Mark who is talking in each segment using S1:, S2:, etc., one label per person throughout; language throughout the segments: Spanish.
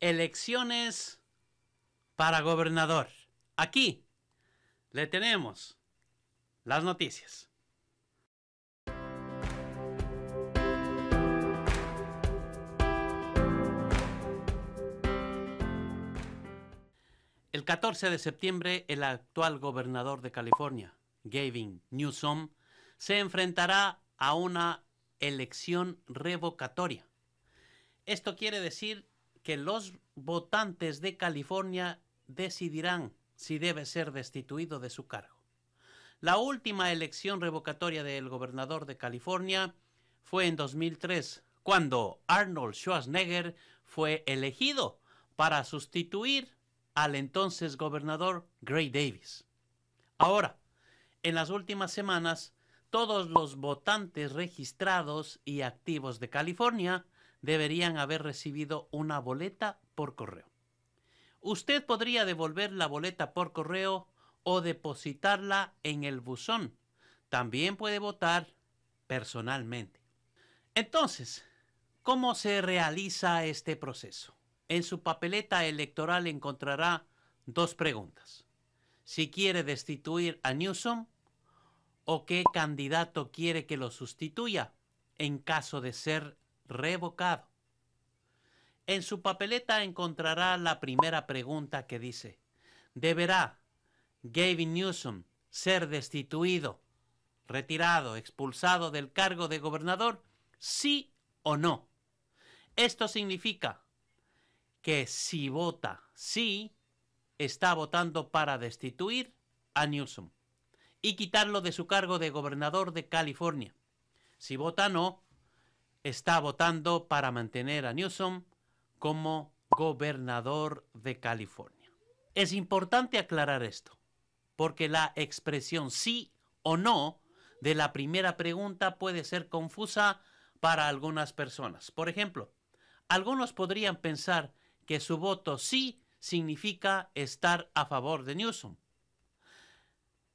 S1: elecciones para gobernador. Aquí le tenemos las noticias. El 14 de septiembre, el actual gobernador de California, Gavin Newsom, se enfrentará a una elección revocatoria. Esto quiere decir los votantes de California decidirán si debe ser destituido de su cargo. La última elección revocatoria del gobernador de California fue en 2003, cuando Arnold Schwarzenegger fue elegido para sustituir al entonces gobernador Gray Davis. Ahora, en las últimas semanas, todos los votantes registrados y activos de California deberían haber recibido una boleta por correo. Usted podría devolver la boleta por correo o depositarla en el buzón. También puede votar personalmente. Entonces, ¿cómo se realiza este proceso? En su papeleta electoral encontrará dos preguntas. Si quiere destituir a Newsom o qué candidato quiere que lo sustituya en caso de ser revocado. En su papeleta encontrará la primera pregunta que dice, ¿deberá Gavin Newsom ser destituido, retirado, expulsado del cargo de gobernador? Sí o no. Esto significa que si vota sí, está votando para destituir a Newsom y quitarlo de su cargo de gobernador de California. Si vota no, está votando para mantener a Newsom como gobernador de California. Es importante aclarar esto, porque la expresión sí o no de la primera pregunta puede ser confusa para algunas personas. Por ejemplo, algunos podrían pensar que su voto sí significa estar a favor de Newsom.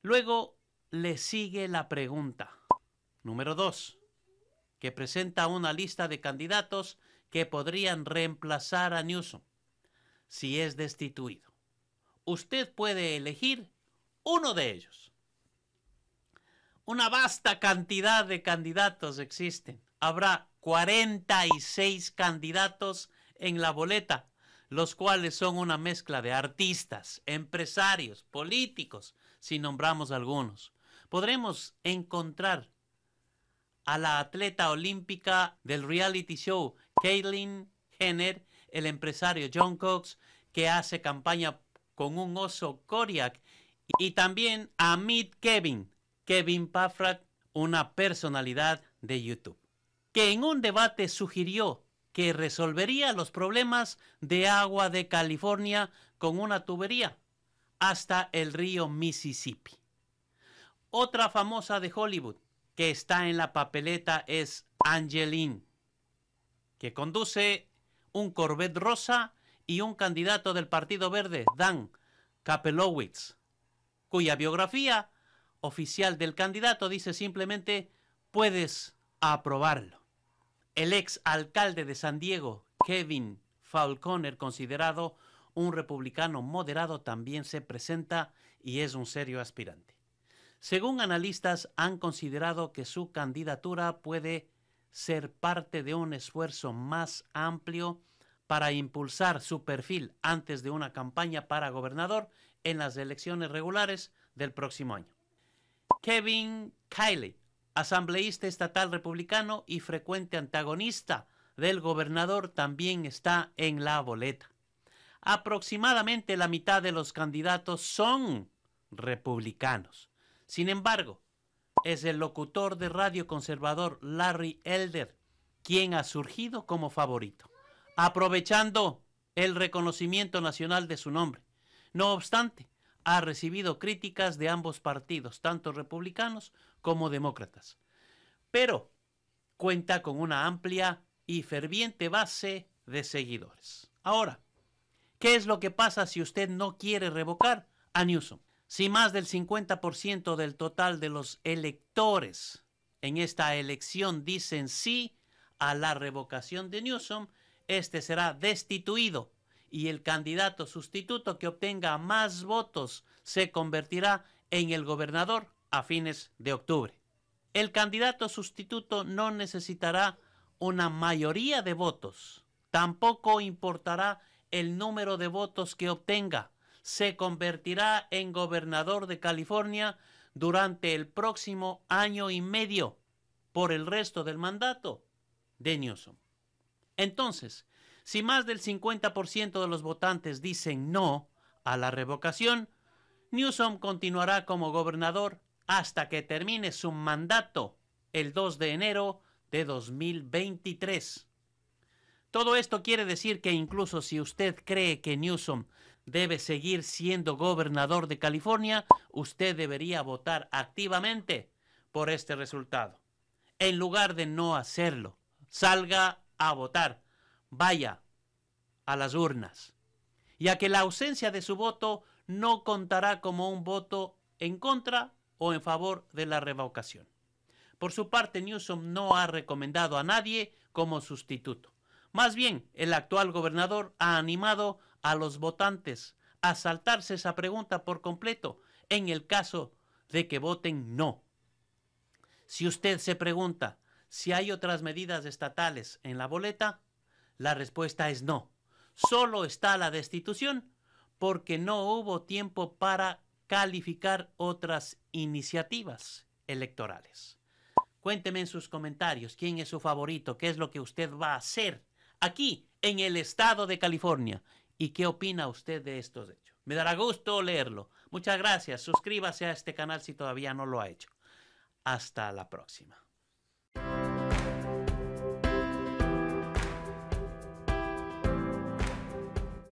S1: Luego le sigue la pregunta. Número dos que presenta una lista de candidatos que podrían reemplazar a Newsom si es destituido. Usted puede elegir uno de ellos. Una vasta cantidad de candidatos existen. Habrá 46 candidatos en la boleta, los cuales son una mezcla de artistas, empresarios, políticos, si nombramos algunos. Podremos encontrar a la atleta olímpica del reality show, Caitlyn Jenner, el empresario John Cox, que hace campaña con un oso Kodiak, y también a Meet Kevin, Kevin Paffrack, una personalidad de YouTube, que en un debate sugirió que resolvería los problemas de agua de California con una tubería hasta el río Mississippi. Otra famosa de Hollywood, que está en la papeleta es Angeline, que conduce un Corvette rosa y un candidato del Partido Verde, Dan Kapelowitz, cuya biografía oficial del candidato dice simplemente puedes aprobarlo. El ex alcalde de San Diego, Kevin Falconer, considerado un republicano moderado, también se presenta y es un serio aspirante. Según analistas, han considerado que su candidatura puede ser parte de un esfuerzo más amplio para impulsar su perfil antes de una campaña para gobernador en las elecciones regulares del próximo año. Kevin Kiley, asambleísta estatal republicano y frecuente antagonista del gobernador, también está en la boleta. Aproximadamente la mitad de los candidatos son republicanos. Sin embargo, es el locutor de radio conservador Larry Elder quien ha surgido como favorito, aprovechando el reconocimiento nacional de su nombre. No obstante, ha recibido críticas de ambos partidos, tanto republicanos como demócratas. Pero cuenta con una amplia y ferviente base de seguidores. Ahora, ¿qué es lo que pasa si usted no quiere revocar a Newsom? Si más del 50% del total de los electores en esta elección dicen sí a la revocación de Newsom, este será destituido y el candidato sustituto que obtenga más votos se convertirá en el gobernador a fines de octubre. El candidato sustituto no necesitará una mayoría de votos, tampoco importará el número de votos que obtenga se convertirá en gobernador de California durante el próximo año y medio por el resto del mandato de Newsom. Entonces, si más del 50% de los votantes dicen no a la revocación, Newsom continuará como gobernador hasta que termine su mandato el 2 de enero de 2023. Todo esto quiere decir que incluso si usted cree que Newsom debe seguir siendo gobernador de California, usted debería votar activamente por este resultado. En lugar de no hacerlo, salga a votar, vaya a las urnas, ya que la ausencia de su voto no contará como un voto en contra o en favor de la revocación. Por su parte, Newsom no ha recomendado a nadie como sustituto. Más bien, el actual gobernador ha animado a los votantes a saltarse esa pregunta por completo en el caso de que voten no. Si usted se pregunta si hay otras medidas estatales en la boleta, la respuesta es no. Solo está la destitución porque no hubo tiempo para calificar otras iniciativas electorales. Cuénteme en sus comentarios quién es su favorito, qué es lo que usted va a hacer aquí en el estado de California. ¿Y qué opina usted de estos hechos? Me dará gusto leerlo. Muchas gracias. Suscríbase a este canal si todavía no lo ha hecho. Hasta la próxima.